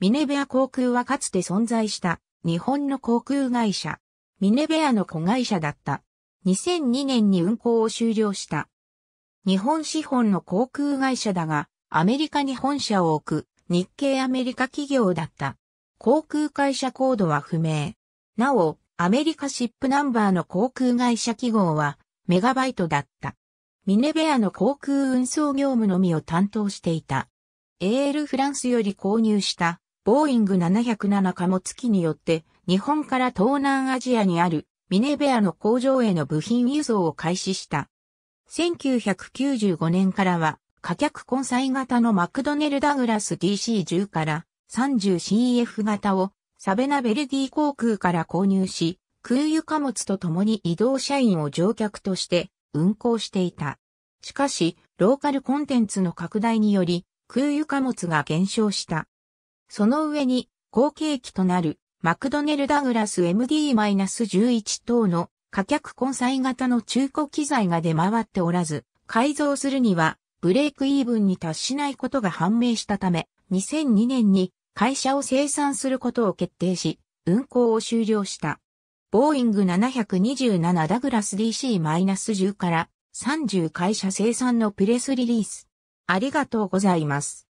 ミネベア航空はかつて存在した日本の航空会社。ミネベアの子会社だった。2002年に運航を終了した。日本資本の航空会社だが、アメリカに本社を置く日系アメリカ企業だった。航空会社コードは不明。なお、アメリカシップナンバーの航空会社記号はメガバイトだった。ミネベアの航空運送業務のみを担当していた。AL フランスより購入したボーイング707貨物機によって、日本から東南アジアにあるミネベアの工場への部品輸送を開始した。1995年からは、貨客混載型のマクドネル・ダグラス DC10 から 30CF 型をサベナベルディ航空から購入し、空輸貨物と共に移動社員を乗客として運行していた。しかし、ローカルコンテンツの拡大により、空輸貨物が減少した。その上に、後継機となる、マクドネル・ダグラス MD-11 等の火客混載型の中古機材が出回っておらず、改造するにはブレイクイーブンに達しないことが判明したため、2002年に会社を生産することを決定し、運行を終了した。ボーイング727ダグラス DC-10 から30会社生産のプレスリリース。ありがとうございます。